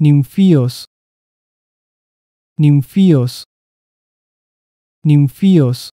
ninfíos, ninfíos, ninfíos.